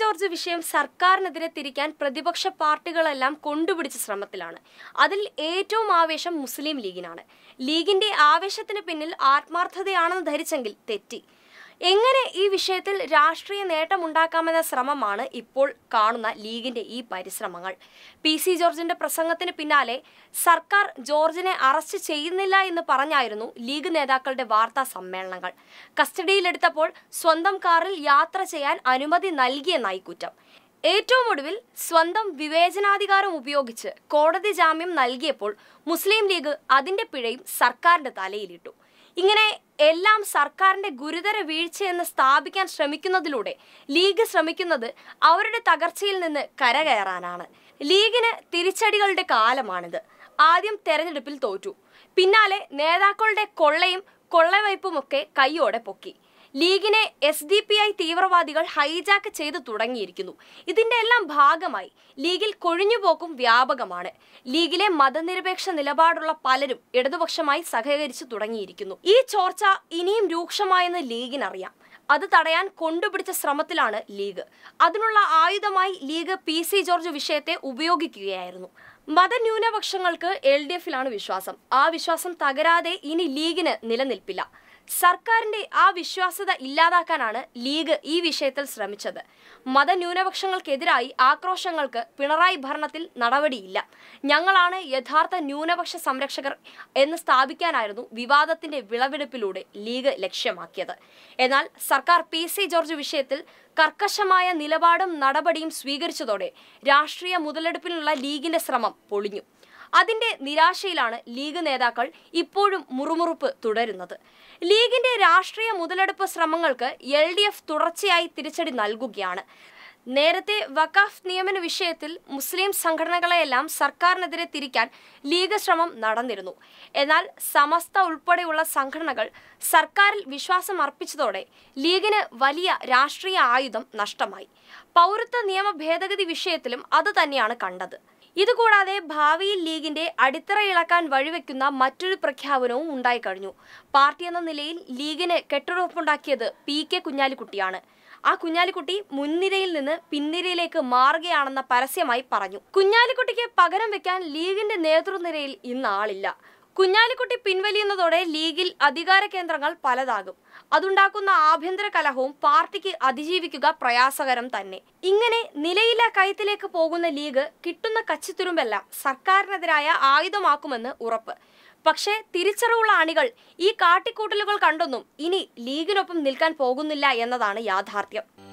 George വിഷയം സർക്കാരിനെതിരെ തിരിക്കാൻ പ്രതിപക്ഷ പാർട്ടികളെല്ലാം കൊണ്ടുപിടിച്ച ശ്രമത്തിലാണ് അതിൽ ഏറ്റവും ആവേശം മുസ്ലിം ലീഗിനാണ് ലീഗിന്റെ ആവേശത്തിന് പിന്നിൽ ആത്മാർത്ഥതയാണെന്ന് ധരിച്ചെങ്കിൽ തെറ്റി എങ്ങനെ ഈ വിഷയത്തിൽ രാഷ്ട്രീയ നേട്ടമുണ്ടാക്കാമെന്ന ശ്രമമാണ് ഇപ്പോൾ കാണുന്ന ലീഗിന്റെ ഈ പരിശ്രമങ്ങൾ പി സി ജോർജിന്റെ പ്രസംഗത്തിന് പിന്നാലെ സർക്കാർ ജോർജിനെ അറസ്റ്റ് ചെയ്യുന്നില്ല എന്ന് പറഞ്ഞായിരുന്നു ലീഗ് നേതാക്കളുടെ വാർത്താ സമ്മേളനങ്ങൾ കസ്റ്റഡിയിലെടുത്തപ്പോൾ സ്വന്തം കാറിൽ യാത്ര ചെയ്യാൻ അനുമതി നൽകിയെന്നായി കുറ്റം ഏറ്റവും ഒടുവിൽ സ്വന്തം വിവേചനാധികാരം ഉപയോഗിച്ച് കോടതി ജാമ്യം നൽകിയപ്പോൾ മുസ്ലിം ലീഗ് അതിന്റെ പിഴയും സർക്കാരിന്റെ തലയിലിട്ടു ഇങ്ങനെ എല്ലാം സർക്കാരിന്റെ ഗുരുതര വീഴ്ചയെന്ന് സ്ഥാപിക്കാൻ ശ്രമിക്കുന്നതിലൂടെ ലീഗ് ശ്രമിക്കുന്നത് അവരുടെ തകർച്ചയിൽ നിന്ന് കരകയറാനാണ് ലീഗിന് തിരിച്ചടികളുടെ കാലമാണിത് ആദ്യം തെരഞ്ഞെടുപ്പിൽ തോറ്റു പിന്നാലെ നേതാക്കളുടെ കൊള്ളയും കൊള്ളവയ്പുമൊക്കെ കൈയോടെ പൊക്കി ലീഗിനെ എസ് ഡി പി ഐ തീവ്രവാദികൾ ഹൈജാക്ക് ചെയ്തു തുടങ്ങിയിരിക്കുന്നു ഇതിന്റെ എല്ലാം ഭാഗമായി ലീഗിൽ കൊഴിഞ്ഞുപോക്കും വ്യാപകമാണ് ലീഗിലെ മതനിരപേക്ഷ നിലപാടുള്ള പലരും ഇടതുപക്ഷമായി സഹകരിച്ചു തുടങ്ങിയിരിക്കുന്നു ഈ ചോർച്ച ഇനിയും രൂക്ഷമായെന്ന് ലീഗിനറിയാം അത് തടയാൻ കൊണ്ടുപിടിച്ച ശ്രമത്തിലാണ് ലീഗ് അതിനുള്ള ആയുധമായി ലീഗ് പി സി ജോർജ് വിഷയത്തെ ഉപയോഗിക്കുകയായിരുന്നു മതന്യൂനപക്ഷങ്ങൾക്ക് എൽ ഡി എഫിലാണ് വിശ്വാസം ആ വിശ്വാസം തകരാതെ ഇനി ലീഗിന് നിലനിൽപ്പില്ല സർക്കാരിന്റെ ആ വിശ്വാസ്യത ഇല്ലാതാക്കാനാണ് ലീഗ് ഈ വിഷയത്തിൽ ശ്രമിച്ചത് മതന്യൂനപക്ഷങ്ങൾക്കെതിരായി ആക്രോശങ്ങൾക്ക് പിണറായി ഭരണത്തിൽ നടപടിയില്ല ഞങ്ങളാണ് യഥാർത്ഥ ന്യൂനപക്ഷ സംരക്ഷകർ എന്ന് സ്ഥാപിക്കാനായിരുന്നു വിവാദത്തിന്റെ വിളവെടുപ്പിലൂടെ ലീഗ് ലക്ഷ്യമാക്കിയത് എന്നാൽ സർക്കാർ പി സി ജോർജ് വിഷയത്തിൽ കർക്കശമായ നിലപാടും നടപടിയും സ്വീകരിച്ചതോടെ രാഷ്ട്രീയ മുതലെടുപ്പിനുള്ള ലീഗിന്റെ ശ്രമം പൊളിഞ്ഞു അതിന്റെ നിരാശയിലാണ് ലീഗ് നേതാക്കൾ ഇപ്പോഴും മുറുമുറുപ്പ് തുടരുന്നത് ലീഗിന്റെ രാഷ്ട്രീയ മുതലെടുപ്പ് ശ്രമങ്ങൾക്ക് എൽ തുടർച്ചയായി തിരിച്ചടി നൽകുകയാണ് നേരത്തെ വഖാഫ് നിയമന വിഷയത്തിൽ മുസ്ലിം സംഘടനകളെയെല്ലാം സർക്കാരിനെതിരെ തിരിക്കാൻ ലീഗ് ശ്രമം നടന്നിരുന്നു എന്നാൽ സമസ്ത ഉൾപ്പെടെയുള്ള സംഘടനകൾ സർക്കാരിൽ വിശ്വാസം അർപ്പിച്ചതോടെ ലീഗിന് വലിയ രാഷ്ട്രീയ ആയുധം നഷ്ടമായി പൗരത്വ നിയമ ഭേദഗതി വിഷയത്തിലും അത് തന്നെയാണ് കണ്ടത് ഇതുകൂടാതെ ഭാവിയിൽ ലീഗിന്റെ അടിത്തറ ഇളക്കാൻ വഴിവെക്കുന്ന മറ്റൊരു പ്രഖ്യാപനവും ഉണ്ടായിക്കഴിഞ്ഞു പാർട്ടി എന്ന നിലയിൽ ലീഗിന് കെട്ടുറപ്പുണ്ടാക്കിയത് പി കെ കുഞ്ഞാലിക്കുട്ടിയാണ് ആ കുഞ്ഞാലിക്കുട്ടി മുൻനിരയിൽ നിന്ന് പിൻനിരയിലേക്ക് മാറുകയാണെന്ന പരസ്യമായി പറഞ്ഞു കുഞ്ഞാലിക്കുട്ടിക്ക് പകരം വെക്കാൻ ലീഗിന്റെ നേതൃനിരയിൽ ഇന്ന് ആളില്ല കുഞ്ഞാലിക്കുട്ടി പിൻവലിയുന്നതോടെ ലീഗിൽ അധികാര കേന്ദ്രങ്ങൾ പലതാകും അതുണ്ടാക്കുന്ന ആഭ്യന്തര കലഹവും പാർട്ടിക്ക് അതിജീവിക്കുക പ്രയാസകരം തന്നെ ഇങ്ങനെ നിലയില്ല കയത്തിലേക്ക് പോകുന്ന ലീഗ് കിട്ടുന്ന കച്ചിത്തുരുമ്പെല്ലാം സർക്കാരിനെതിരായ ആയുധമാക്കുമെന്ന് ഉറപ്പ് പക്ഷേ തിരിച്ചറിവുള്ള അണികൾ ഈ കാട്ടിക്കൂട്ടലുകൾ കണ്ടൊന്നും ഇനി ലീഗിനൊപ്പം നിൽക്കാൻ പോകുന്നില്ല എന്നതാണ് യാഥാർത്ഥ്യം